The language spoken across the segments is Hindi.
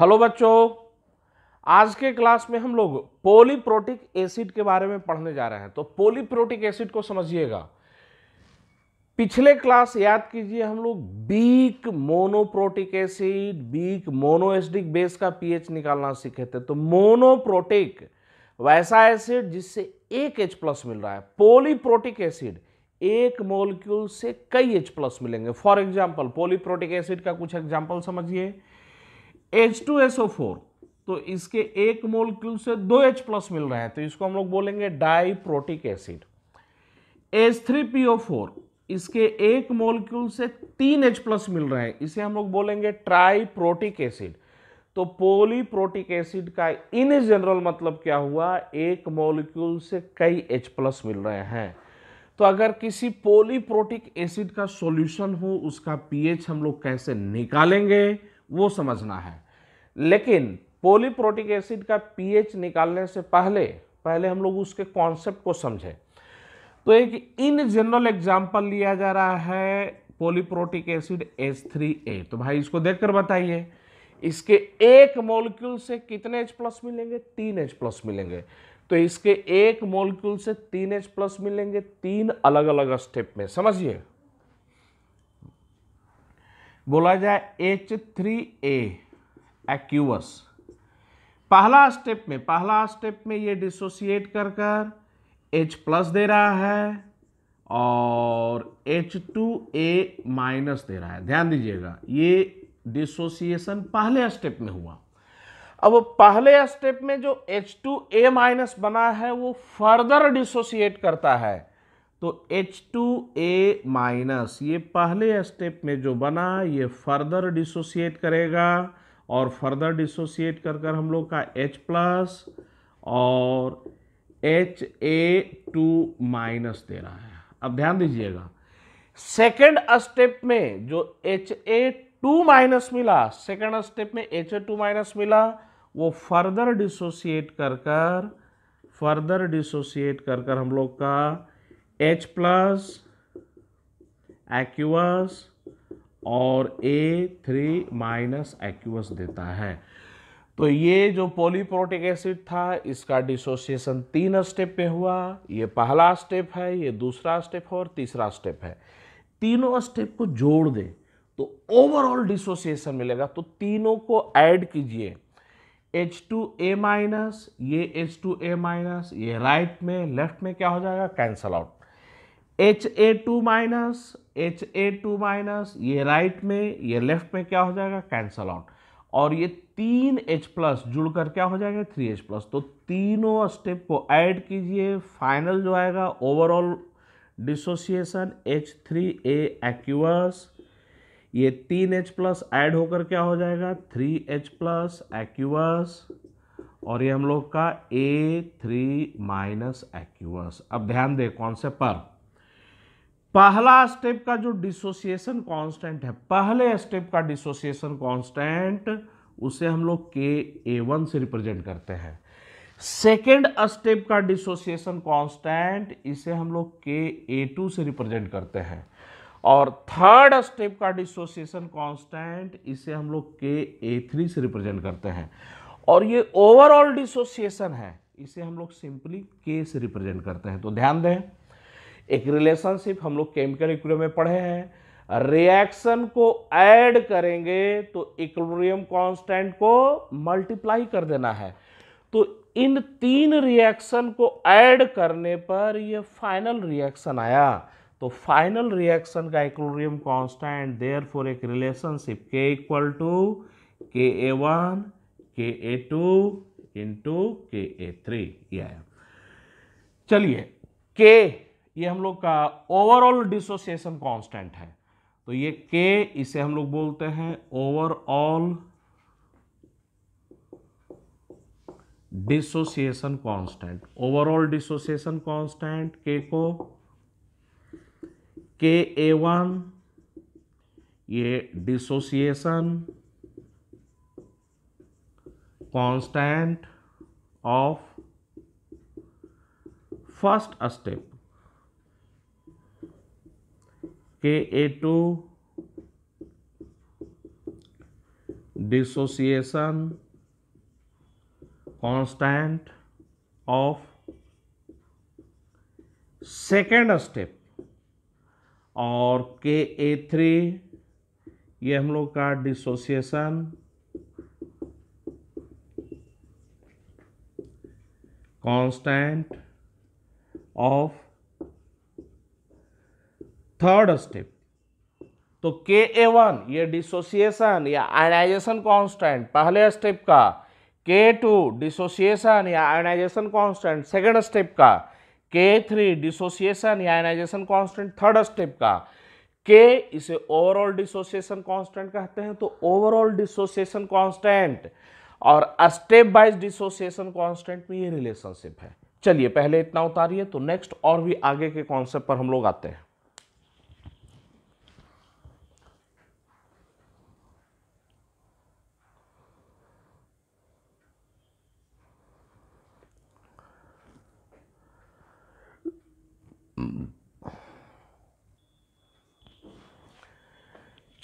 हेलो बच्चों आज के क्लास में हम लोग पोलीप्रोटिक एसिड के बारे में पढ़ने जा रहे हैं तो पोलीप्रोटिक एसिड को समझिएगा पिछले क्लास याद कीजिए हम लोग weak monoprotic acid weak monoacidic base का पीएच निकालना सीखे थे तो मोनोप्रोटिक वैसा एसिड जिससे एक एच प्लस मिल रहा है पोलीप्रोटिक एसिड एक मोलिक्यूल से कई एच प्लस मिलेंगे फॉर एग्जाम्पल पोलीप्रोटिक एसिड का कुछ एग्जाम्पल समझिए H two S O four तो इसके एक मोलक्यूल से दो एच प्लस मिल रहा है तो इसको हम लोग बोलेंगे protic acid H three P O four इसके एक मोलक्यूल से तीन एच प्लस मिल रहा है इसे हम लोग बोलेंगे प्रोटिक एसिड तो पोलीप्रोटिक एसिड का इन जनरल मतलब क्या हुआ एक मोलिक्यूल से कई एच प्लस मिल रहे हैं तो अगर किसी पोलीप्रोटिक एसिड का सॉल्यूशन हो उसका पीएच हम लोग कैसे निकालेंगे वो समझना है लेकिन पोलीप्रोटिक एसिड का पीएच निकालने से पहले पहले हम लोग उसके कॉन्सेप्ट को समझें तो एक इन जनरल एग्जाम्पल लिया जा रहा है पोलीप्रोटिक एसिड H3A तो भाई इसको देखकर बताइए इसके एक मोलिक्यूल से कितने H प्लस मिलेंगे तीन H प्लस मिलेंगे तो इसके एक मोलिक्यूल से तीन H प्लस मिलेंगे तीन अलग अलग स्टेप में समझिए बोला जाए H3A एक्यूवस पहला स्टेप में पहला स्टेप में ये डिसोसिएट कर कर एच प्लस दे रहा है और एच टू ए माइनस दे रहा है ध्यान दीजिएगा ये डिसोसिएशन पहले स्टेप में हुआ अब पहले स्टेप में जो एच टू ए माइनस बना है वो फर्दर डिसोसिएट करता है तो एच टू ए माइनस ये पहले स्टेप में जो बना ये फर्दर डिसोसिएट करेगा और फर्दर डिसोसिएट कर कर हम लोग का H प्लस और एच ए टू माइनस दे रहा है अब ध्यान दीजिएगा सेकेंड स्टेप में जो एच ए टू माइनस मिला सेकेंड स्टेप में एच ए टू माइनस मिला वो फर्दर डिसोसिएट कर कर फर्दर डिसोसिएट कर कर हम लोग का एच प्लस एक्यूअस और ए थ्री माइनस एक्यूस देता है तो ये जो पॉलीप्रोटिक एसिड था इसका डिसोसिएशन तीन स्टेप पे हुआ ये पहला स्टेप है ये दूसरा स्टेप है और तीसरा स्टेप है तीनों स्टेप को जोड़ दें तो ओवरऑल डिसोसिएशन मिलेगा तो तीनों को ऐड कीजिए एच टू ए माइनस ये एच टू ए माइनस ये राइट में लेफ्ट में क्या हो जाएगा cancel out H A two minus H A two minus ये राइट में ये लेफ्ट में क्या हो जाएगा कैंसल आउट और ये तीन एच प्लस जुड़कर क्या हो जाएगा थ्री एच प्लस तो तीनों स्टेप को ऐड कीजिए फाइनल जो आएगा overall dissociation H three A aqueous ये तीन एच प्लस ऐड होकर क्या हो जाएगा थ्री एच प्लस एक्यूअस और ये हम लोग का ए थ्री माइनस एक्यूअस अब ध्यान दें कौन से पर पहला स्टेप का जो डिसोसिएशन कांस्टेंट है पहले स्टेप का डिसोसिएशन कांस्टेंट उसे हम लोग के ए वन से रिप्रेजेंट करते हैं सेकेंड स्टेप का डिसोसिएशन कांस्टेंट इसे हम लोग के ए टू से रिप्रेजेंट करते हैं और थर्ड स्टेप का डिसोसिएशन कांस्टेंट इसे हम लोग के ए थ्री से रिप्रेजेंट करते हैं और ये ओवरऑल डिसोसिएशन है इसे हम लोग सिंपली के से रिप्रेजेंट करते हैं तो ध्यान दें एक रिलेशनशिप हम लोग केमिकल इक्वेरियम में पढ़े हैं रिएक्शन को ऐड करेंगे तो इक्वेरियम कांस्टेंट को मल्टीप्लाई कर देना है तो इन तीन रिएक्शन को ऐड करने पर ये फाइनल रिएक्शन आया तो फाइनल रिएक्शन का इक्वेरियम कांस्टेंट देयर फॉर एक relationship K equal to K A one के ए टू इंटू के ए थ्री ये आया चलिए के ये हम लोग का ओवरऑल डिसोसिएशन कांस्टेंट है तो ये के इसे हम लोग बोलते हैं overall dissociation constant overall dissociation constant K को के ए वन ये dissociation constant of first step K A two dissociation constant of second step और के ए थ्री ये हम लोग का dissociation constant of third step तो के ए वन ये डिसोसिएशन या आयनाइजेशन कांस्टेंट पहले स्टेप का के टू डिसोसिएशन या आयनाइजेशन कांस्टेंट सेकेंड स्टेप का के थ्री डिसोसिएशन या आयनाइजेशन कांस्टेंट थर्ड स्टेप का के इसे ओवरऑल डिसोसिएशन कांस्टेंट कहते हैं तो ओवरऑल डिसोसिएशन कांस्टेंट और स्टेप वाइज डिसोसिएशन कांस्टेंट में ये रिलेशनशिप है चलिए पहले इतना उतारिए तो नेक्स्ट और भी आगे के कॉन्सेप्ट पर हम लोग आते हैं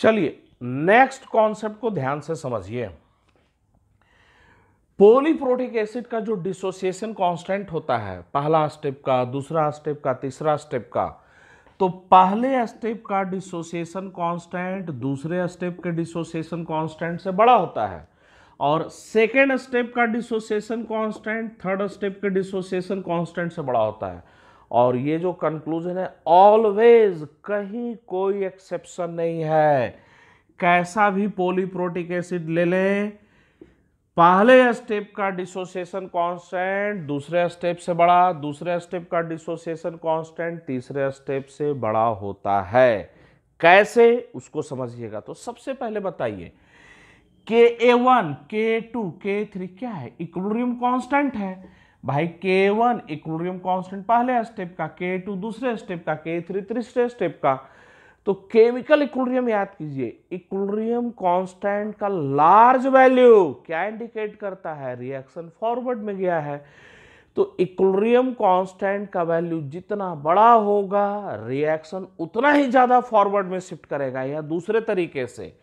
चलिए नेक्स्ट कॉन्सेप्ट को ध्यान से समझिए पोलीप्रोटिक एसिड का जो डिसोसिएशन कांस्टेंट होता है पहला स्टेप का दूसरा स्टेप का तीसरा स्टेप का तो पहले स्टेप का डिसोसिएशन कांस्टेंट दूसरे स्टेप के डिसोसिएशन कांस्टेंट से बड़ा होता है और सेकेंड स्टेप का डिसोसिएशन कांस्टेंट थर्ड स्टेप के डिसोसिएशन कांस्टेंट से बड़ा होता है और ये जो कंक्लूजन है ऑलवेज कहीं कोई एक्सेप्शन नहीं है कैसा भी पोलीप्रोटिक एसिड ले लें पहले स्टेप का डिसोसिएशन कांस्टेंट दूसरे स्टेप से बड़ा दूसरे स्टेप का डिसोसिएशन कांस्टेंट तीसरे स्टेप से बड़ा होता है कैसे उसको समझिएगा तो सबसे पहले बताइए के ए one K two K three क्या है इक्वलिब्रियम कांस्टेंट है भाई के वन इक्वोडियम कॉन्स्टेंट पहले स्टेप का के टू दूसरे स्टेप का के थ्री तीसरे स्टेप का तो केमिकल इक्वोडियम याद कीजिए इक्वोडियम कॉन्स्टेंट का लार्ज वैल्यू क्या इंडिकेट करता है रिएक्शन फॉरवर्ड में गया है तो इक्वोडियम कॉन्स्टेंट का वैल्यू जितना बड़ा होगा रिएक्शन उतना ही ज़्यादा फॉरवर्ड में शिफ्ट करेगा या दूसरे तरीके से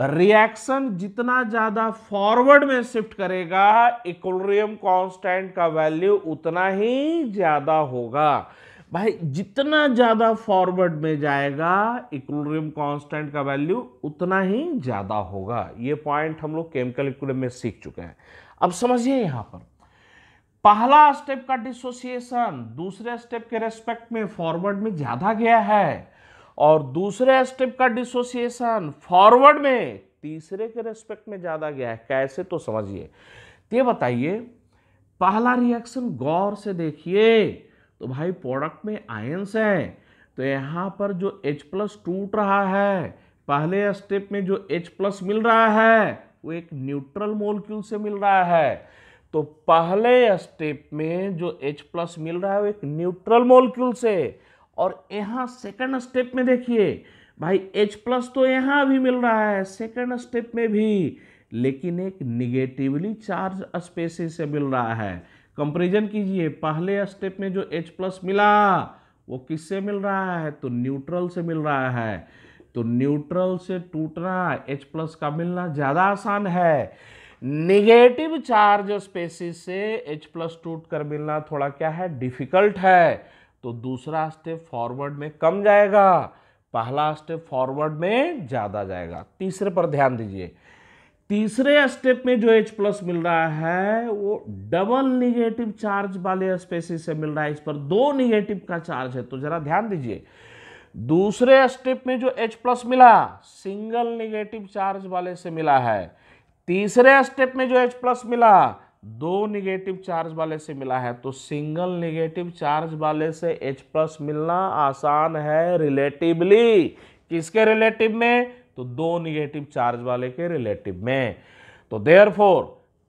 रिएक्शन जितना ज़्यादा फॉरवर्ड में शिफ्ट करेगा इक्वलियम कांस्टेंट का वैल्यू उतना ही ज़्यादा होगा भाई जितना ज़्यादा फॉरवर्ड में जाएगा इक्वलियम कांस्टेंट का वैल्यू उतना ही ज़्यादा होगा ये पॉइंट हम लोग केमिकल इक्वलियम में सीख चुके हैं अब समझिए यहां पर पहला स्टेप का डिसोसिएशन दूसरे स्टेप के रेस्पेक्ट में फॉरवर्ड में ज़्यादा गया है और दूसरे स्टेप का डिसोसिएशन फॉरवर्ड में तीसरे के रेस्पेक्ट में ज़्यादा गया है कैसे तो समझिए तो ये बताइए पहला रिएक्शन गौर से देखिए तो भाई प्रोडक्ट में आयंस हैं तो यहाँ पर जो H प्लस टूट रहा है पहले स्टेप में जो H प्लस मिल रहा है वो एक न्यूट्रल मोलक्यूल से मिल रहा है तो पहले स्टेप में जो H प्लस मिल रहा है वो एक न्यूट्रल मोलक्यूल से और यहाँ सेकंड स्टेप में देखिए भाई एच प्लस तो यहाँ भी मिल रहा है सेकंड स्टेप में भी लेकिन एक निगेटिवली चार्ज स्पेस से मिल रहा है कंपेरिजन कीजिए पहले स्टेप में जो एच प्लस मिला वो किससे मिल रहा है तो न्यूट्रल से मिल रहा है तो न्यूट्रल से टूटना एच प्लस का मिलना ज़्यादा आसान है निगेटिव चार्ज स्पेसिस से एच प्लस टूट कर मिलना थोड़ा क्या है डिफिकल्ट है तो दूसरा स्टेप फॉरवर्ड में कम जाएगा पहला स्टेप फॉरवर्ड में ज़्यादा जाएगा तीसरे पर ध्यान दीजिए तीसरे स्टेप में जो H प्लस मिल रहा है वो डबल निगेटिव चार्ज वाले स्पेसिस से मिल रहा है इस पर दो निगेटिव का चार्ज है तो ज़रा ध्यान दीजिए दूसरे स्टेप में जो H प्लस मिला सिंगल निगेटिव चार्ज वाले से मिला है तीसरे स्टेप में जो H प्लस मिला दो निगेटिव चार्ज वाले से मिला है तो सिंगल निगेटिव चार्ज वाले से H प्लस मिलना आसान है रिलेटिवली किसके रिलेटिव में तो दो निगेटिव चार्ज वाले के रिलेटिव में तो देयर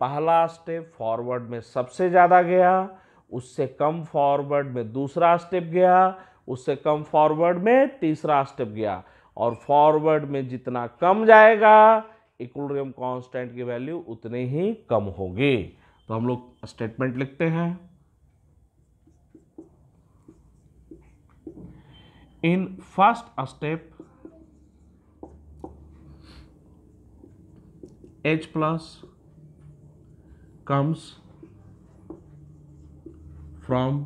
पहला स्टेप फॉरवर्ड में सबसे ज़्यादा गया उससे कम फॉरवर्ड में दूसरा स्टेप गया उससे कम फॉरवर्ड में तीसरा स्टेप गया और फॉरवर्ड में जितना कम जाएगा इक्वलिब्रियम कांस्टेंट की वैल्यू उतनी ही कम होगी तो हम लोग स्टेटमेंट लिखते हैं in first step H plus comes from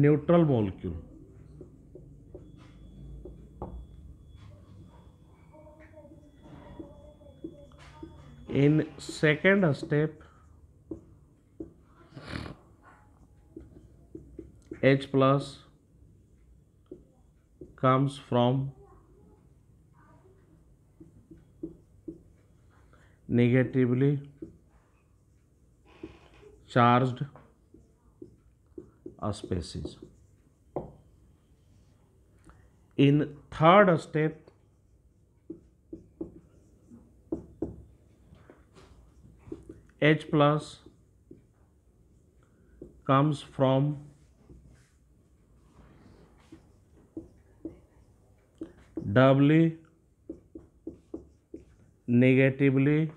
neutral molecule in second step h plus comes from negatively charged species in third step H plus comes from doubly negatively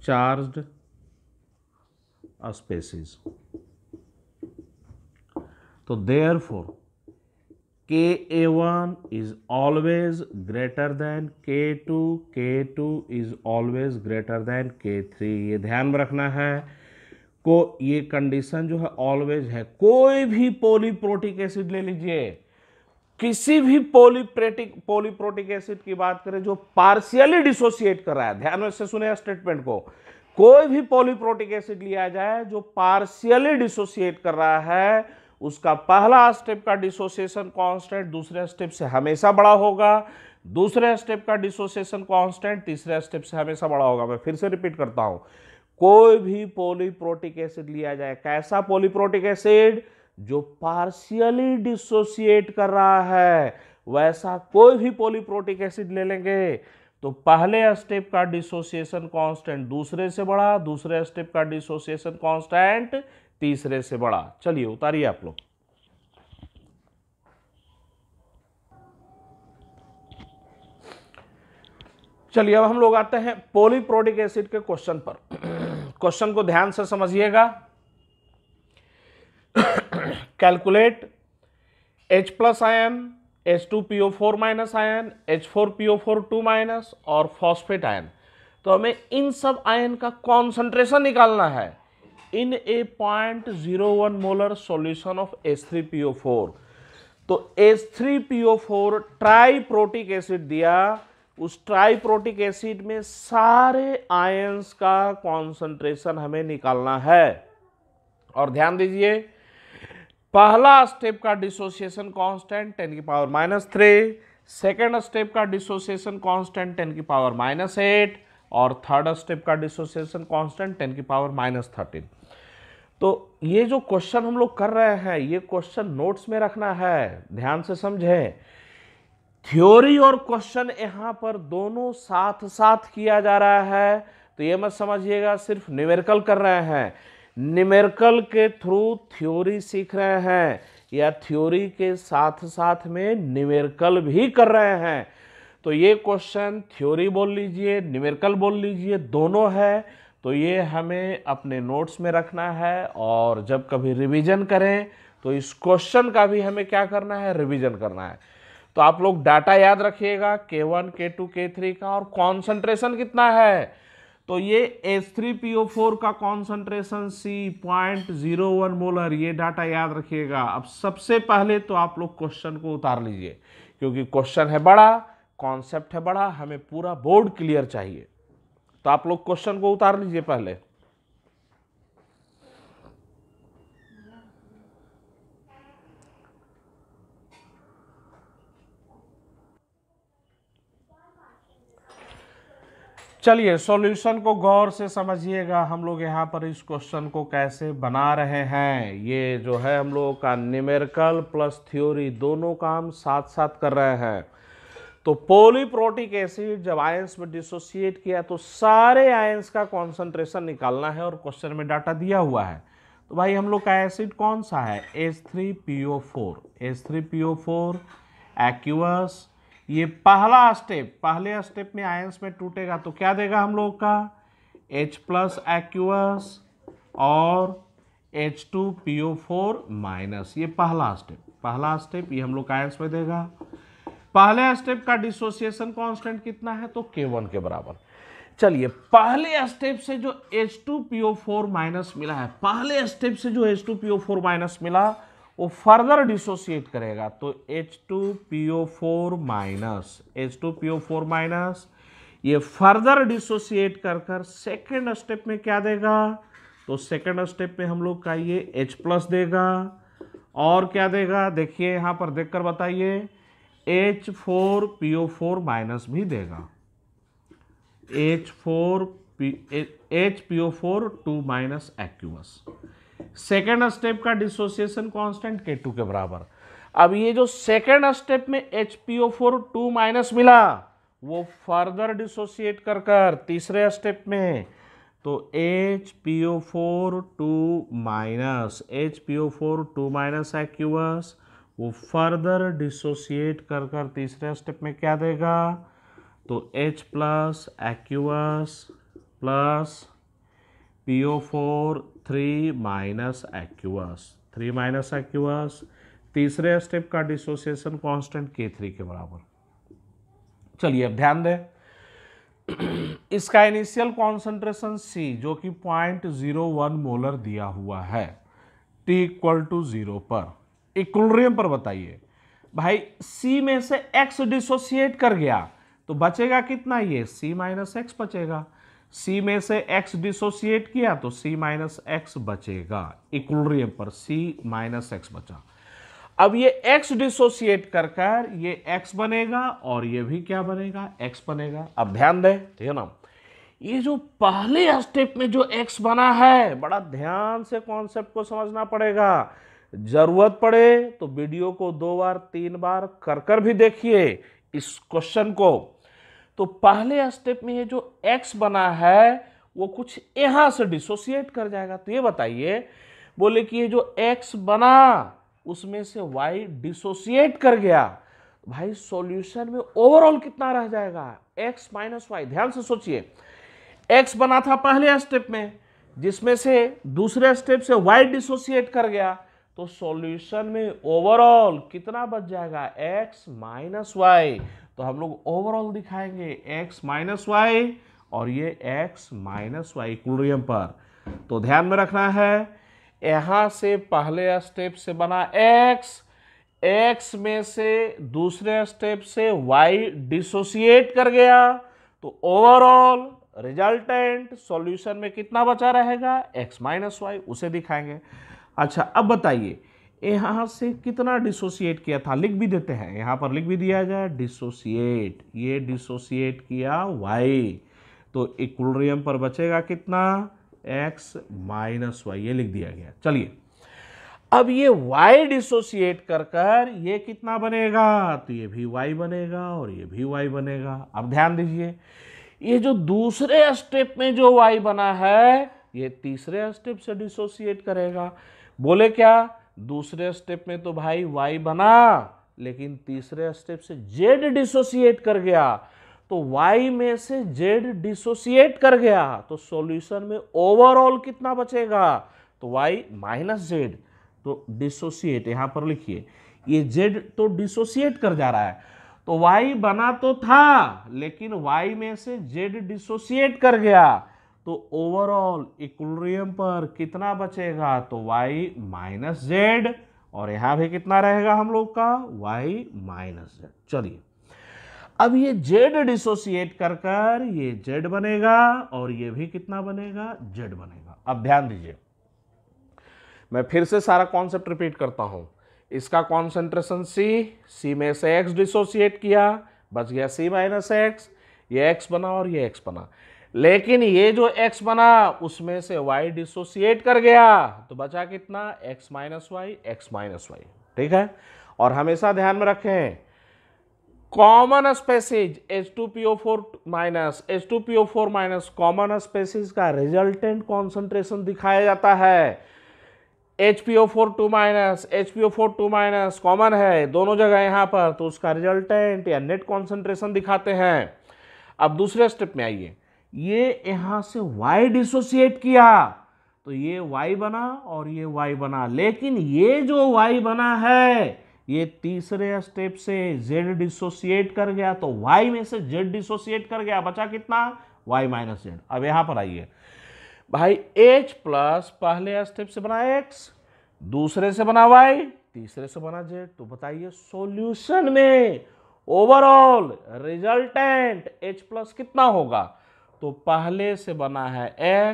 charged species. So therefore Ka1 is always greater than K2, K2 is always greater than K3 ये ध्यान में रखना है को ये कंडीशन जो है ऑलवेज है कोई भी पोलीप्रोटिक एसिड ले लीजिए किसी भी पोलीप्रेटिक पोलीप्रोटिक एसिड की बात करें जो पार्शियली डिसोसिएट कर रहा है ध्यान में से सुने स्टेटमेंट को कोई भी पोलीप्रोटिक एसिड लिया जाए जो पार्शियली डिसोसिएट कर रहा है उसका पहला स्टेप का डिसोसिएशन कांस्टेंट दूसरे स्टेप से हमेशा बड़ा होगा दूसरे स्टेप का डिसोसिएशन कांस्टेंट तीसरे स्टेप से हमेशा बड़ा होगा मैं फिर से रिपीट करता हूँ कोई भी पोलीप्रोटिक एसिड लिया जाए कैसा पोलीप्रोटिक एसिड जो पार्शियली डिसोसिएट कर रहा है वैसा कोई भी पोलीप्रोटिक एसिड ले लेंगे तो पहले स्टेप का डिसोसिएशन कांस्टेंट दूसरे से बड़ा दूसरे स्टेप का डिसोसिएशन कांस्टेंट तीसरे से बड़ा चलिए उतारिए आप लोग चलिए अब हम लोग आते हैं पोलीप्रोटिक एसिड के क्वेश्चन पर क्वेश्चन को ध्यान से समझिएगा calculate H plus ion H two P O four minus ion H four P O four two minus और फॉस्फेट आयन तो हमें इन सब आयन का कॉन्सेंट्रेशन निकालना है in a point zero one molar solution of S three P O four तो S three P O four triprotic acid दिया उस ट्राईप्रोटिक एसिड में सारे आयंस का कॉन्सेंट्रेशन हमें निकालना है और ध्यान दीजिए पहला स्टेप का डिसोसिएशन कांस्टेंट टेन की power minus three second step का डिसोसिएशन कांस्टेंट टेन की पावर माइनस एट और थर्ड स्टेप का डिसोसिएशन कांस्टेंट टेन की पावर माइनस थर्टीन तो ये जो क्वेश्चन हम लोग कर रहे हैं ये क्वेश्चन नोट्स में रखना है ध्यान से समझें थ्योरी और क्वेश्चन यहाँ पर दोनों साथ साथ किया जा रहा है तो ये मत समझिएगा सिर्फ न्यूमेरिकल कर रहे हैं न्यूमेरिकल के थ्रू थ्योरी सीख रहे हैं या थ्योरी के साथ साथ में न्यूमेरिकल भी कर रहे हैं तो ये क्वेश्चन थ्योरी बोल लीजिए न्यूमेरिकल बोल लीजिए दोनों है तो ये हमें अपने नोट्स में रखना है और जब कभी रिवीजन करें तो इस क्वेश्चन का भी हमें क्या करना है रिवीजन करना है तो आप लोग डाटा याद रखिएगा के one K two K three का और कॉन्सेंट्रेशन कितना है तो ये S three P O four का concentration C point zero one molar ये डाटा याद रखिएगा अब सबसे पहले तो आप लोग क्वेश्चन को उतार लीजिए क्योंकि क्वेश्चन है बड़ा कॉन्सेप्ट है बड़ा हमें पूरा बोर्ड क्लियर चाहिए तो आप लोग क्वेश्चन को उतार लीजिए पहले चलिए सॉल्यूशन को गौर से समझिएगा हम लोग यहाँ पर इस क्वेश्चन को कैसे बना रहे हैं ये जो है हम लोगों का न्यूमेरिकल प्लस थ्योरी दोनों काम साथ साथ कर रहे हैं तो पोलीप्रोटिक एसिड जब आयंस में डिसोसिएट किया तो सारे आयंस का कॉन्सेंट्रेशन निकालना है और क्वेश्चन में डाटा दिया हुआ है तो भाई हम लोग का एसिड कौन सा है S three P O four S three P O four aqueous ये पहला स्टेप पहले स्टेप में आयंस में टूटेगा तो क्या देगा हम लोग का H प्लस एक्यूअस और H two P O four minus ये पहला स्टेप पहला स्टेप ये हम लोग का आयंस में देगा पहले स्टेप का डिसोसिएशन कांस्टेंट कितना है तो K1 के बराबर चलिए पहले स्टेप से जो H2PO4 माइनस मिला है पहले स्टेप से जो H2PO4 माइनस मिला वो फर्दर डिसोसिएट करेगा तो H2PO4 माइनस H2PO4 माइनस ये फर्दर डिसोसिएट कर कर सेकेंड स्टेप में क्या देगा तो सेकेंड स्टेप में हम लोग का ये H प्लस देगा और क्या देगा देखिए यहाँ पर देखकर बताइए H four P O four minus भी देगा H four P H P O four two minus aqueous second step का डिसोसिएशन कांस्टेंट के टू के बराबर अब ये जो सेकेंड स्टेप में H P O four two minus मिला वो फर्दर डिसोसिएट कर कर तीसरे स्टेप में तो H P O four two minus H P O four two minus aqueous वो फर्दर डिसोसिएट कर कर तीसरे स्टेप में क्या देगा तो H plus aqueous plus P O four three minus aqueous three minus aqueous तीसरे स्टेप का डिसोसिएशन कांस्टेंट के थ्री के बराबर चलिए अब ध्यान दें इसका इनिशियल कॉन्सेंट्रेशन सी जो कि पॉइंट जीरो वन मोलर दिया हुआ है टी इक्वल टू जीरो पर इक्वलिब्रियम पर बताइए भाई C में से X डिसोसिएट कर गया तो बचेगा कितना ये C माइनस एक्स बचेगा C में से X डिसोसिएट किया तो C माइनस एक्स बचेगा इक्वलिब्रियम पर C माइनस एक्स बचा अब ये x डिसोसिएट कर कर ये x बनेगा और ये भी क्या बनेगा x बनेगा अब ध्यान दें ठीक है ना ये जो पहले स्टेप में जो x बना है बड़ा ध्यान से कॉन्सेप्ट को समझना पड़ेगा ज़रूरत पड़े तो वीडियो को दो बार तीन बार कर कर भी देखिए इस क्वेश्चन को तो पहले स्टेप में ये जो एक्स बना है वो कुछ यहां से डिसोसिएट कर जाएगा तो ये बताइए बोले कि ये जो एक्स बना उसमें से वाई डिसोसिएट कर गया भाई सॉल्यूशन में ओवरऑल कितना रह जाएगा एक्स माइनस वाई ध्यान से सोचिए एक्स बना था पहले स्टेप में जिसमें से दूसरे स्टेप से वाई डिसोसिएट कर गया तो सॉल्यूशन में ओवरऑल कितना बच जाएगा x माइनस वाई तो हम लोग ओवरऑल दिखाएंगे x माइनस वाई और ये x माइनस वाई इक्वलियम पर तो ध्यान में रखना है यहां से पहले स्टेप से बना x x में से दूसरे स्टेप से y डिसोसिएट कर गया तो ओवरऑल रिजल्टेंट सॉल्यूशन में कितना बचा रहेगा x माइनस वाई उसे दिखाएंगे अच्छा अब बताइए यहाँ से कितना डिसोसिएट किया था लिख भी देते हैं यहाँ पर लिख भी दिया जाए डिसोसिएट ये डिसोसिएट किया वाई तो इक्वलिब्रियम पर बचेगा कितना एक्स माइनस वाई ये लिख दिया गया चलिए अब ये y डिसोसिएट कर कर ये कितना बनेगा तो ये भी y बनेगा और ये भी y बनेगा अब ध्यान दीजिए ये जो दूसरे स्टेप में जो y बना है ये तीसरे स्टेप से डिसोसिएट करेगा बोले क्या दूसरे स्टेप में तो भाई वाई बना लेकिन तीसरे स्टेप से जेड डिसोसिएट कर गया तो वाई में से जेड डिसोसिएट कर गया तो सॉल्यूशन में ओवरऑल कितना बचेगा तो वाई माइनस जेड तो डिसोसिएट यहां पर लिखिए ये जेड तो डिसोसिएट कर जा रहा है तो y बना तो था लेकिन y में से z डिसोसिएट कर गया तो ओवरऑल इक्वेरियम पर कितना बचेगा तो वाई माइनस जेड और यहां भी कितना रहेगा हम लोग का वाई माइनस जेड चलिए अब ये जेड डिसोसिएट कर कर ये जेड बनेगा और ये भी कितना बनेगा जेड बनेगा अब ध्यान दीजिए मैं फिर से सारा कॉन्सेप्ट रिपीट करता हूं इसका कॉन्सेंट्रेशन सी सी में से एक्स डिसोसिएट किया बच गया सी माइनस एक्स ये एक्स बना और ये एक्स बना लेकिन ये जो x बना उसमें से y डिसोसिएट कर गया तो बचा कितना x minus y x minus y ठीक है और हमेशा ध्यान में रखें common species H two P O four minus H two P O four minus common species का रिजल्टेंट कॉन्सेंट्रेशन दिखाया जाता है H P O four two minus H P O four two minus common है दोनों जगह यहाँ पर तो उसका रिजल्टेंट या नेट कॉन्सेंट्रेशन दिखाते हैं अब दूसरे स्टेप में आइए ये यहां से वाई डिसोसिएट किया तो ये वाई बना और ये वाई बना लेकिन ये जो वाई बना है ये तीसरे स्टेप से जेड डिसोसिएट कर गया तो वाई में से जेड डिसोसिएट कर गया बचा कितना वाई माइनस जेड अब यहां पर आइए भाई एच प्लस पहले स्टेप से बना एक्स दूसरे से बना वाई तीसरे से बना जेड तो बताइए सॉल्यूशन में ओवरऑल रिजल्टेंट एच प्लस कितना होगा तो पहले से बना है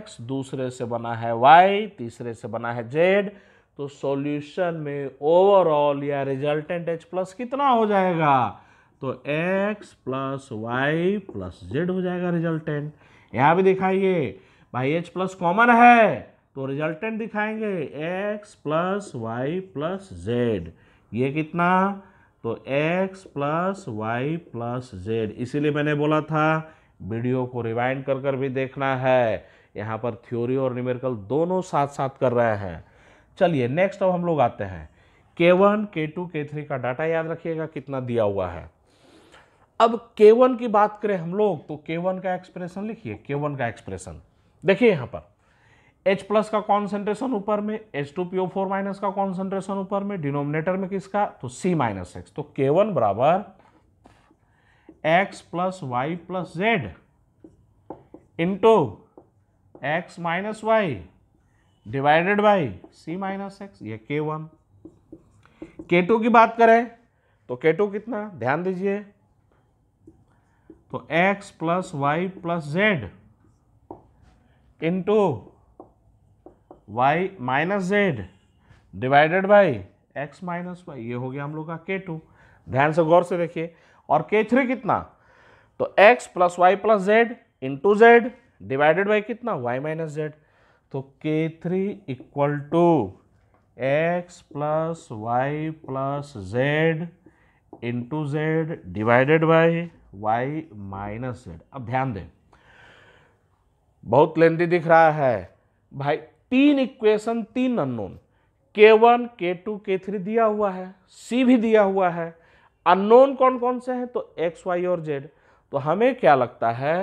x दूसरे से बना है y तीसरे से बना है z तो सॉल्यूशन में ओवरऑल या रिजल्टेंट h प्लस कितना हो जाएगा तो x plus y plus z हो जाएगा रिजल्टेंट यहाँ भी दिखाइए भाई h प्लस कॉमन है तो रिजल्टेंट दिखाएंगे x plus y plus z ये कितना तो x plus y plus z इसीलिए मैंने बोला था वीडियो को रिवाइंड कर कर भी देखना है यहाँ पर थ्योरी और न्यूमेरिकल दोनों साथ साथ कर रहे हैं चलिए नेक्स्ट अब हम लोग आते हैं K1, K2, K3 का डाटा याद रखिएगा कितना दिया हुआ है अब के वन की बात करें हम लोग तो के वन का एक्सप्रेशन लिखिए के वन का एक्सप्रेशन देखिए यहाँ पर H प्लस का कॉन्सेंट्रेशन ऊपर में एच टू फोर माइनस का कॉन्सेंट्रेशन ऊपर में डिनोमिनेटर में किसका तो C माइनस एक्स तो K1 बराबर x plus y plus z into x minus y divided by c minus x ये के वन के टू की बात करें तो के टू कितना ध्यान दीजिए तो x plus y plus z into y minus z divided by x minus y ये हो गया हम लोग का के टू ध्यान से गौर से देखिए और के थ्री कितना तो x plus y plus z into z divided by कितना वाई माइनस जेड तो K three equal to x plus y plus z into z divided by y minus z अब ध्यान दें बहुत लेंथी दिख रहा है भाई तीन इक्वेशन तीन अननोन के one K two K three दिया हुआ है सी भी दिया हुआ है अननोन कौन कौन से हैं तो एक्स वाई और जेड तो हमें क्या लगता है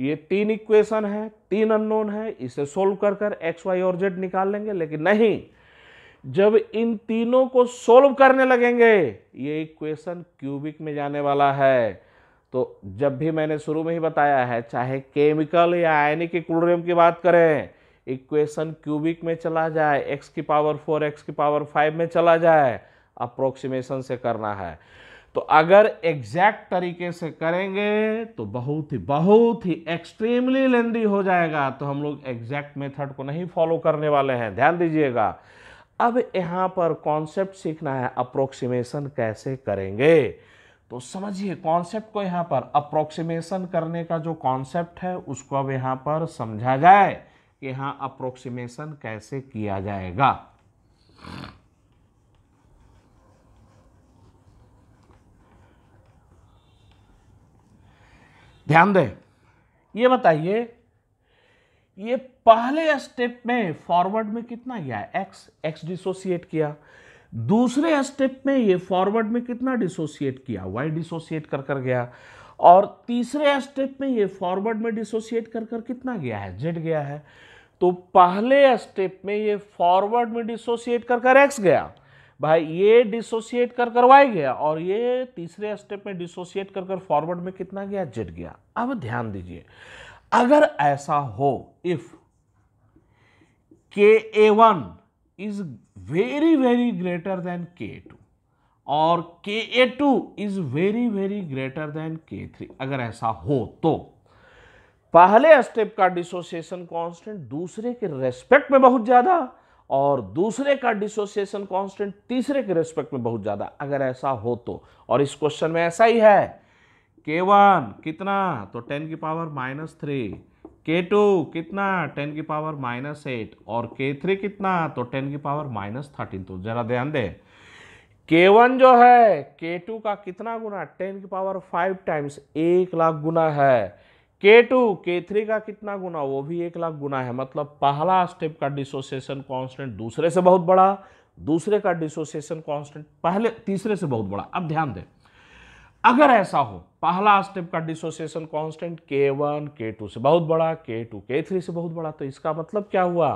ये तीन इक्वेशन है तीन अननोन है इसे सोल्व कर कर एक्स वाई और जेड निकाल लेंगे लेकिन नहीं जब इन तीनों को सोल्व करने लगेंगे ये इक्वेशन क्यूबिक में जाने वाला है तो जब भी मैंने शुरू में ही बताया है चाहे केमिकल या आयनिक इक्लोरियम की बात करें इक्वेशन क्यूबिक में चला जाए एक्स की पावर फोर एक्स की पावर फाइव में चला जाए अप्रोक्सीमेशन से करना है तो अगर एग्जैक्ट तरीके से करेंगे तो बहुत ही बहुत ही एक्सट्रीमली लेंदी हो जाएगा तो हम लोग एग्जैक्ट मेथड को नहीं फॉलो करने वाले हैं ध्यान दीजिएगा अब यहाँ पर कॉन्सेप्ट सीखना है अप्रोक्सीमेशन कैसे करेंगे तो समझिए कॉन्सेप्ट को यहाँ पर अप्रोक्सीमेशन करने का जो कॉन्सेप्ट है उसको अब यहाँ पर समझा जाए कि यहाँ अप्रोक्सीमेशन कैसे किया जाएगा ध्यान दें ये बताइए ये पहले स्टेप में फॉरवर्ड में कितना गया है एक्स एक्स डिसोसिएट किया दूसरे स्टेप में ये फॉरवर्ड में कितना डिसोसिएट किया वाई डिसोसिएट कर कर गया और तीसरे स्टेप में ये फॉरवर्ड में डिसोसिएट कर कर कितना गया है जेड गया है तो पहले स्टेप में ये फॉरवर्ड में डिसोसिएट कर कर एक्स गया भाई ये डिसोसिएट कर कर गया और ये तीसरे स्टेप में डिसोसिएट कर कर फॉरवर्ड में कितना गया जिट गया अब ध्यान दीजिए अगर ऐसा हो if K A one is very very greater than K two और K A two is very very greater than K three अगर ऐसा हो तो पहले स्टेप का डिसोसिएशन कांस्टेंट दूसरे के रेस्पेक्ट में बहुत ज़्यादा और दूसरे का डिसोसिएशन कांस्टेंट तीसरे के रेस्पेक्ट में बहुत ज़्यादा अगर ऐसा हो तो और इस क्वेश्चन में ऐसा ही है के वन कितना तो टेन की power minus three K two कितना टेन की पावर माइनस एट और के थ्री कितना तो टेन की पावर माइनस थर्टीन तो ज़रा ध्यान दें के वन जो है के टू का कितना गुना टेन की पावर फाइव टाइम्स एक लाख गुना है के टू के थ्री का कितना गुना वो भी एक लाख गुना है मतलब पहला स्टेप का डिसोसिएशन कांस्टेंट दूसरे से बहुत बड़ा दूसरे का डिसोसिएशन कांस्टेंट पहले तीसरे से बहुत बड़ा अब ध्यान दें अगर ऐसा हो पहला स्टेप का dissociation constant K1, one K two से बहुत बड़ा के टू के थ्री से बहुत बड़ा तो इसका मतलब क्या हुआ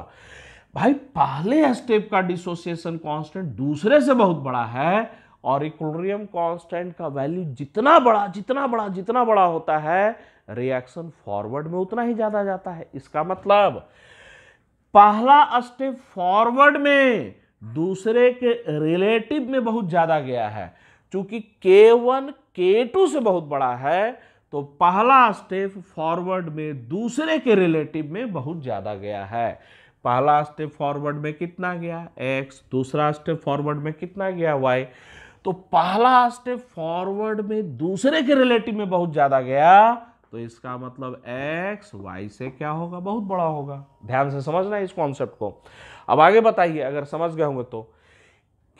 भाई पहले स्टेप का डिसोसिएशन कॉन्स्टेंट दूसरे से बहुत बड़ा है और इक्वलिब्रियम कांस्टेंट का वैल्यू जितना बड़ा जितना बड़ा जितना बड़ा होता है रिएक्शन फॉरवर्ड में उतना ही ज़्यादा जाता है इसका मतलब पहला स्टेप फॉरवर्ड में दूसरे के रिलेटिव में बहुत ज़्यादा गया है चूंकि के वन के टू से बहुत बड़ा है तो पहला स्टेप फॉरवर्ड में दूसरे के रिलेटिव में बहुत ज़्यादा गया है पहला स्टेप फॉरवर्ड में कितना गया एक्स दूसरा स्टेप फॉरवर्ड में कितना गया वाई तो पहला स्टेप फॉरवर्ड में दूसरे के रिलेटिव में बहुत ज़्यादा गया तो इसका मतलब एक्स वाई से क्या होगा बहुत बड़ा होगा ध्यान से समझना इस कॉन्सेप्ट को अब आगे बताइए अगर समझ गए होंगे तो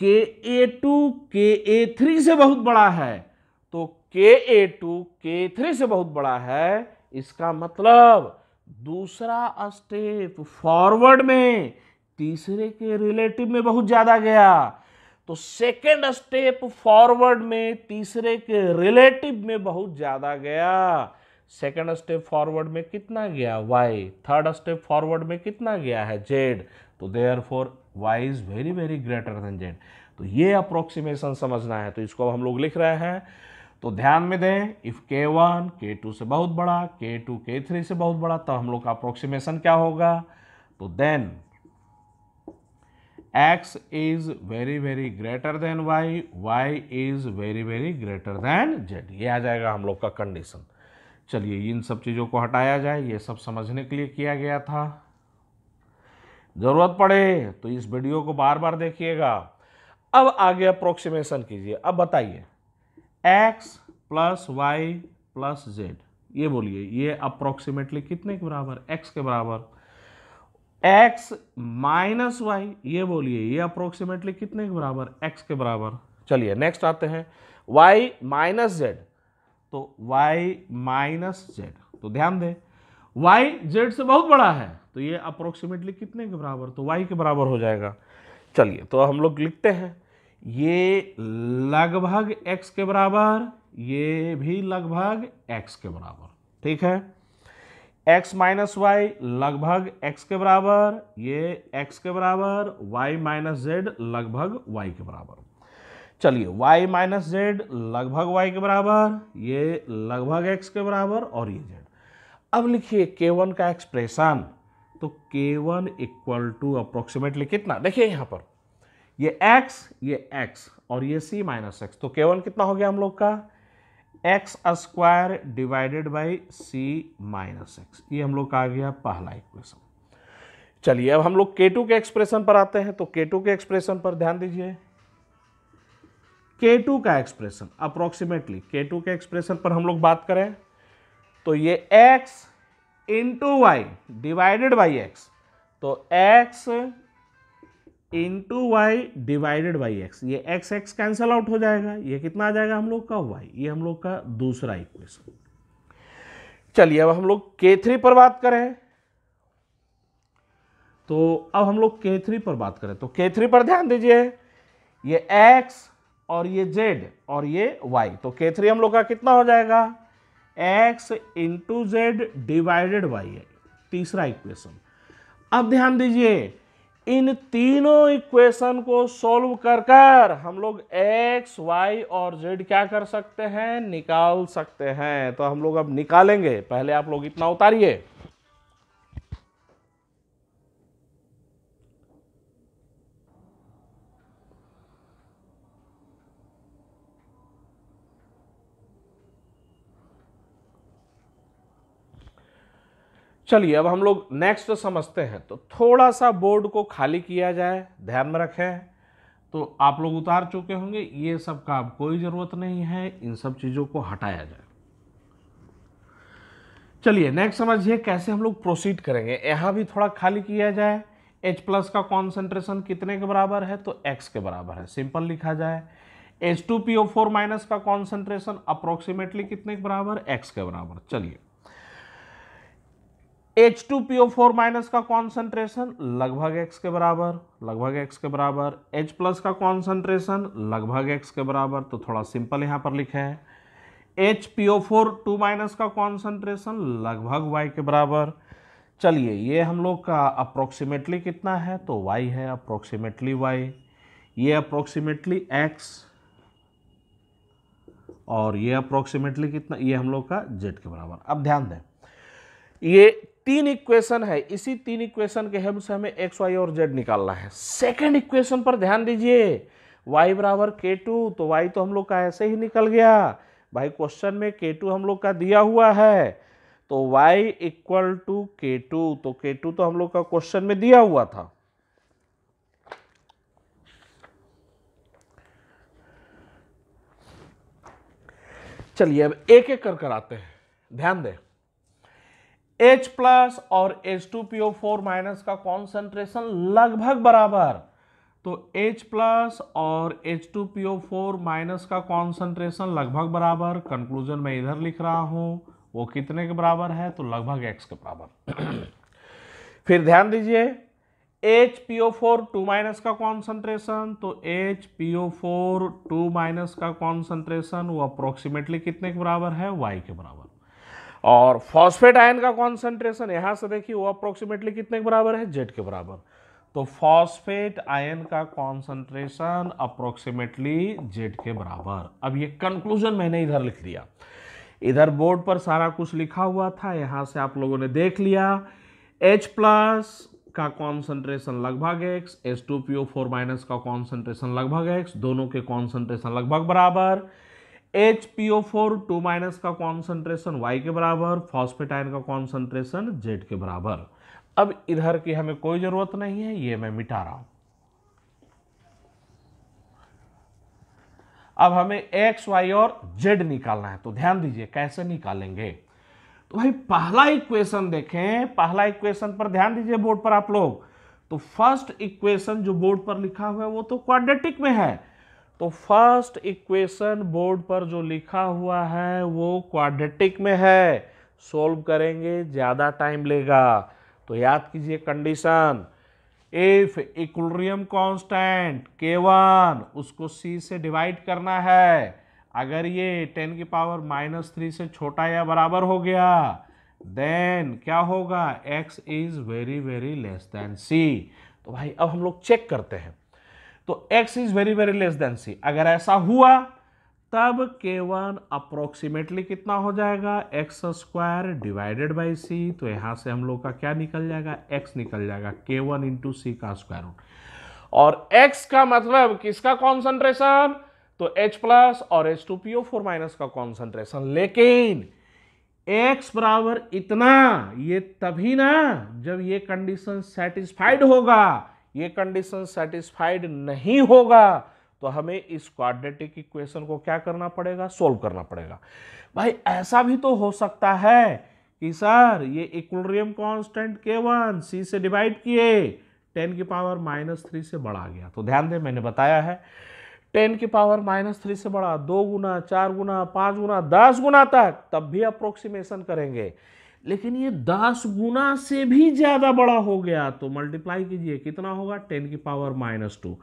K A to K A three से बहुत बड़ा है तो K A to K three से बहुत बड़ा है इसका मतलब दूसरा स्टेप फॉरवर्ड में तीसरे के रिलेटिव में बहुत ज़्यादा गया तो सेकेंड स्टेप फॉरवर्ड में तीसरे के रिलेटिव में बहुत ज़्यादा गया सेकेंड स्टेप फॉरवर्ड में कितना गया वाई थर्ड स्टेप फॉरवर्ड में कितना गया है जेड तो therefore y is very very greater than z तो ये अप्रोक्सीमेशन समझना है तो इसको हम लोग लिख रहे हैं तो ध्यान में दें इफ़ के वन के टू से बहुत बड़ा के टू के थ्री से बहुत बड़ा तो हम लोग का अप्रोक्सीमेशन क्या होगा तो then x is very very greater than y, y is very very greater than z. ये आ जाएगा हम लोग का कंडीशन चलिए इन सब चीज़ों को हटाया जाए ये सब समझने के लिए किया गया था ज़रूरत पड़े तो इस वीडियो को बार बार देखिएगा अब आगे अप्रोक्सीमेशन कीजिए अब बताइए x plus y plus z ये बोलिए ये अप्रोक्सीमेटली कितने के बराबर एक्स के बराबर एक्स माइनस वाई ये बोलिए ये अप्रोक्सीमेटली कितने के बराबर एक्स के बराबर चलिए नेक्स्ट आते हैं वाई माइनस जेड तो y माइनस जेड तो ध्यान दें y जेड से बहुत बड़ा है तो ये अप्रोक्सीमेटली कितने के बराबर तो y के बराबर हो जाएगा चलिए तो हम लोग लिखते हैं ये लगभग x के बराबर ये भी लगभग x के बराबर ठीक है x माइनस वाई लगभग x के बराबर ये x के बराबर y माइनस जेड लगभग y के बराबर चलिए y माइनस जेड लगभग y के बराबर ये लगभग x के बराबर और ये z अब लिखिए k1 का एक्सप्रेशन तो k1 इक्वल टू अप्रोक्सीमेटली कितना देखिए यहाँ पर ये x ये x और ये c माइनस एक्स तो k1 कितना हो गया हम लोग का x square divided by c minus x ये हम लोग का आ गया पहला इक्वेशन चलिए अब हम लोग के टू के एक्सप्रेशन पर आते हैं तो के टू के एक्सप्रेशन पर ध्यान दीजिए K2 का एक्सप्रेशन अप्रोक्सीमेटली K2 के एक्सप्रेशन पर हम लोग बात करें तो ये x into y divided by x तो x into y divided by x ये x x कैंसल आउट हो जाएगा ये कितना आ जाएगा हम लोग का y ये हम लोग का दूसरा इक्वेशन चलिए अब हम लोग K3 पर बात करें तो अब हम लोग K3 पर बात करें तो K3 पर ध्यान दीजिए ये x और ये z और ये y तो थ्री हम लोग का कितना हो जाएगा x into z divided y तीसरा इक्वेशन अब ध्यान दीजिए इन तीनों इक्वेशन को सॉल्व कर कर हम लोग x, y और z क्या कर सकते हैं निकाल सकते हैं तो हम लोग अब निकालेंगे पहले आप लोग इतना उतारिए चलिए अब हम लोग नेक्स्ट तो समझते हैं तो थोड़ा सा बोर्ड को खाली किया जाए ध्यान में रखें तो आप लोग उतार चुके होंगे ये सब का अब कोई ज़रूरत नहीं है इन सब चीज़ों को हटाया जाए चलिए नेक्स्ट समझिए कैसे हम लोग प्रोसीड करेंगे यहाँ भी थोड़ा खाली किया जाए एच प्लस का कॉन्सेंट्रेशन कितने के बराबर है तो एक्स के बराबर है सिंपल लिखा जाए H two P O four minus का कॉन्सेंट्रेशन अप्रोक्सीमेटली कितने के बराबर एक्स के बराबर चलिए H two P O four minus का कॉन्सेंट्रेशन लगभग एक्स के बराबर लगभग एक्स के बराबर एच प्लस का कॉन्सेंट्रेशन लगभग एक्स के बराबर तो थोड़ा सिंपल यहाँ पर लिखे हैं H P O four two minus का कॉन्सेंट्रेशन लगभग वाई के बराबर चलिए ये हम लोग का अप्रोक्सीमेटली कितना है तो वाई है अप्रोक्सीमेटली वाई ये अप्रोक्सीमेटली एक्स और ये अप्रोक्सीमेटली कितना ये हम लोग का जेड के बराबर अब ध्यान दें ये तीन इक्वेशन है इसी तीन इक्वेशन के हेल्प से हमें एक्स वाई और जेड निकालना है सेकेंड इक्वेशन पर ध्यान दीजिए वाई बराबर के टू तो वाई तो हम लोग का ऐसे ही निकल गया भाई क्वेश्चन में के टू हम लोग का दिया हुआ है तो y equal to K two तो के टू तो हम लोग का क्वेश्चन में दिया हुआ था चलिए अब एक एक कर कर आते हैं ध्यान दें एच प्लस और H two P O four minus का कॉन्सेंट्रेशन लगभग बराबर तो H प्लस और H two P O four minus का कॉन्सेंट्रेशन लगभग बराबर कंक्लूजन मैं इधर लिख रहा हूँ वो कितने के बराबर है तो लगभग X के बराबर फिर ध्यान दीजिए H P O four two minus का कॉन्सेंट्रेशन तो H P O four two minus का कॉन्सेंट्रेशन वो अप्रोक्सीमेटली कितने के बराबर है Y के बराबर और फॉस्फेट आयन का कॉन्सेंट्रेशन यहाँ से देखिए वो अप्रोक्सीमेटली कितने के बराबर है जेड के बराबर तो फॉस्फेट आयन का कॉन्सेंट्रेशन अप्रोक्सीमेटली जेड के बराबर अब ये कंक्लूजन मैंने इधर लिख दिया इधर बोर्ड पर सारा कुछ लिखा हुआ था यहाँ से आप लोगों ने देख लिया H प्लस का कॉन्सेंट्रेशन लगभग x, फोर माइनस का कॉन्सेंट्रेशन लगभग x, दोनों के कॉन्सेंट्रेशन लगभग बराबर H P O four two minus का कॉन्सेंट्रेशन वाई के बराबर फॉस्फेट आयन का कॉन्सेंट्रेशन जेड के बराबर अब इधर की हमें कोई जरूरत नहीं है ये मैं मिटा रहा हूं अब हमें एक्स वाई और जेड निकालना है तो ध्यान दीजिए कैसे निकालेंगे तो भाई पहला इक्वेशन देखें पहला इक्वेशन पर ध्यान दीजिए बोर्ड पर आप लोग तो फर्स्ट इक्वेशन जो बोर्ड पर लिखा हुआ है वो तो क्वाड्रेटिक में है तो फर्स्ट इक्वेशन बोर्ड पर जो लिखा हुआ है वो क्वाड्रेटिक में है सोल्व करेंगे ज़्यादा टाइम लेगा तो याद कीजिए condition if equilibrium constant K one उसको सी से डिवाइड करना है अगर ये टेन की पावर माइनस थ्री से छोटा या बराबर हो गया देन क्या होगा x is very very less than c तो भाई अब हम लोग चेक करते हैं तो x is very very less than c अगर ऐसा हुआ तब k1 अप्रोक्सीमेटली कितना हो जाएगा x square divided by c तो यहाँ से हम लोग का क्या निकल जाएगा x निकल जाएगा k1 वन इंटू सी का स्क्वायर रूट और x का मतलब किसका कॉन्सेंट्रेशन तो H प्लस और H two P O four minus का कॉन्सेंट्रेशन लेकिन x बराबर इतना ये तभी ना जब ये कंडीशन सेटिस्फाइड होगा ये कंडीशन सेटिस्फाइड नहीं होगा तो हमें इस क्वाड्रेटिक इक्वेशन को क्या करना पड़ेगा सोल्व करना पड़ेगा भाई ऐसा भी तो हो सकता है कि सर ये इक्वलियम कांस्टेंट के वन सी से डिवाइड किए टेन की पावर माइनस थ्री से बढ़ा गया तो ध्यान दें मैंने बताया है टेन की पावर माइनस थ्री से बढ़ा दो गुना चार गुना पाँच गुना दस गुना तक तब भी अप्रोक्सीमेशन करेंगे लेकिन ये दस गुना से भी ज़्यादा बड़ा हो गया तो मल्टीप्लाई कीजिए कितना होगा टेन की पावर माइनस टू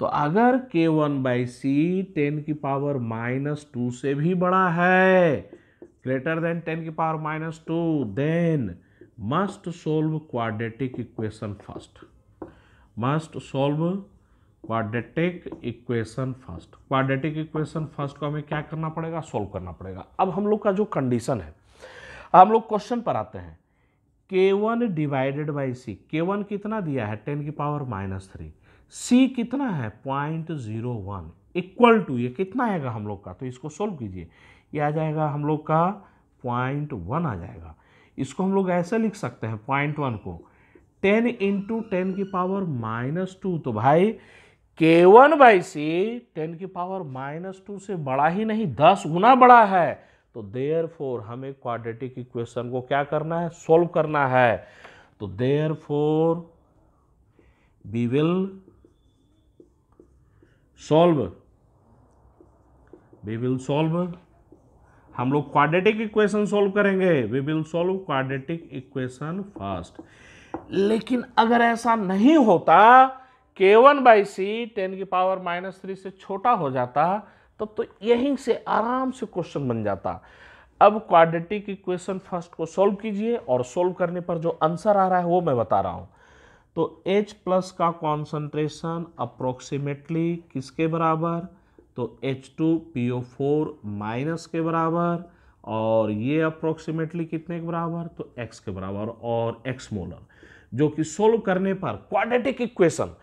तो अगर K one by c ten की पावर माइनस टू से भी बड़ा है ग्रेटर देन टेन की power minus two then must solve quadratic equation first must solve quadratic equation first quadratic equation first को हमें क्या करना पड़ेगा सोल्व करना पड़ेगा अब हम लोग का जो कंडीशन है हम लोग क्वेश्चन पर आते हैं के वन डिवाइडेड बाई सी के वन कितना दिया है टेन की पावर माइनस थ्री सी कितना है point zero one equal to ये कितना आएगा हम लोग का तो इसको सोल्व कीजिए ये आ जाएगा हम लोग का पॉइंट वन आ जाएगा इसको हम लोग ऐसे लिख सकते हैं पॉइंट वन को टेन इंटू टेन की पावर माइनस टू तो भाई K one by c ten की पावर माइनस टू से बड़ा ही नहीं दस गुना बड़ा है तो देयर फोर हमें क्वाड्रेटिक इक्वेशन को क्या करना है सॉल्व करना है तो therefore we will solve we will solve हम लोग क्वाड्रेटिक इक्वेशन सॉल्व करेंगे we will solve quadratic equation first लेकिन अगर ऐसा नहीं होता K one by c ten की पावर माइनस थ्री से छोटा हो जाता तब तो यहीं से आराम से क्वेश्चन बन जाता अब क्वाड्रेटिक इक्वेशन फर्स्ट को सॉल्व कीजिए और सॉल्व करने पर जो आंसर आ रहा है वो मैं बता रहा हूँ तो H प्लस का कॉन्सनट्रेशन अप्रोक्सीमेटली किसके बराबर तो H2PO4 माइनस के बराबर और ये अप्रोक्सीमेटली कितने के बराबर तो X के बराबर और X मोलर जो कि सोल्व करने पर क्वाड्रेटिक इक्वेशन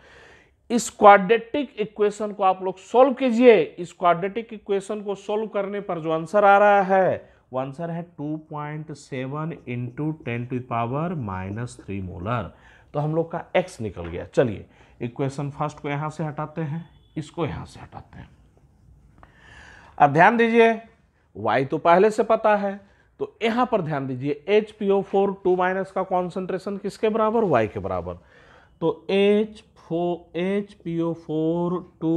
इस क्वाड्रेटिक इक्वेशन को आप लोग सॉल्व कीजिए इस क्वाड्रेटिक इक्वेशन को सॉल्व करने पर जो आंसर आ रहा है वो आंसर है 2.7 point seven into ten to power minus three molar तो हम लोग का एक्स निकल गया चलिए इक्वेशन फर्स्ट को यहां से हटाते हैं इसको यहां से हटाते हैं अब ध्यान दीजिए वाई तो पहले से पता है तो यहां पर ध्यान दीजिए एच पी का कॉन्सेंट्रेशन किसके बराबर वाई के बराबर तो एच फो H P O four two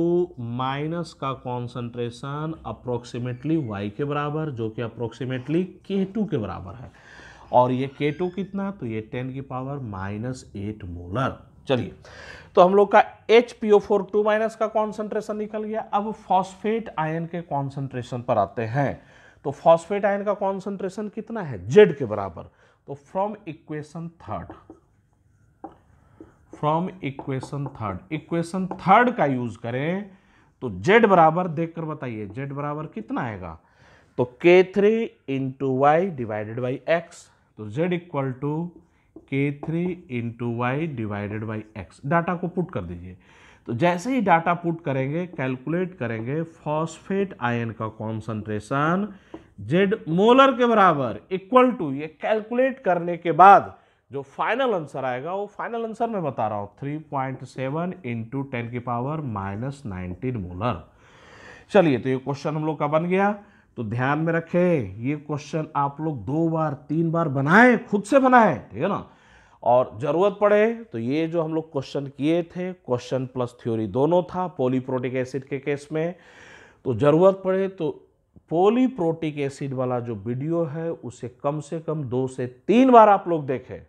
minus का कॉन्सेंट्रेशन अप्रोक्सीमेटली वाई के बराबर जो कि अप्रोक्सीमेटली के टू के बराबर है और ये के टू कितना तो ये टेन की पावर माइनस एट मोलर चलिए तो हम लोग का H P O four two minus का कॉन्सेंट्रेशन निकल गया अब फॉस्फेट आयन के कॉन्सेंट्रेशन पर आते हैं तो फॉस्फेट आयन का कॉन्सेंट्रेशन कितना है जेड के बराबर तो from equation third from equation third equation third का यूज करें तो जेड बराबर देखकर बताइए जेड बराबर कितना आएगा तो K three into y divided by x तो z equal to K three into y divided by x data को पुट कर दीजिए तो जैसे ही डाटा पुट करेंगे कैलकुलेट करेंगे फॉस्फेट आयन का कॉन्सेंट्रेशन जेड मोलर के बराबर इक्वल टू ये कैलकुलेट करने के बाद जो फाइनल आंसर आएगा वो फाइनल आंसर मैं बता रहा हूँ three point seven into ten की पावर माइनस नाइनटीन मोलर चलिए तो ये क्वेश्चन हम लोग का बन गया तो ध्यान में रखें ये क्वेश्चन आप लोग दो बार तीन बार बनाएं खुद से बनाएं ठीक है ना और ज़रूरत पड़े तो ये जो हम लोग क्वेश्चन किए थे क्वेश्चन प्लस थ्योरी दोनों था पोलीप्रोटिक एसिड के केस में तो ज़रूरत पड़े तो पोलीप्रोटिक एसिड वाला जो वीडियो है उसे कम से कम दो से तीन बार आप लोग देखें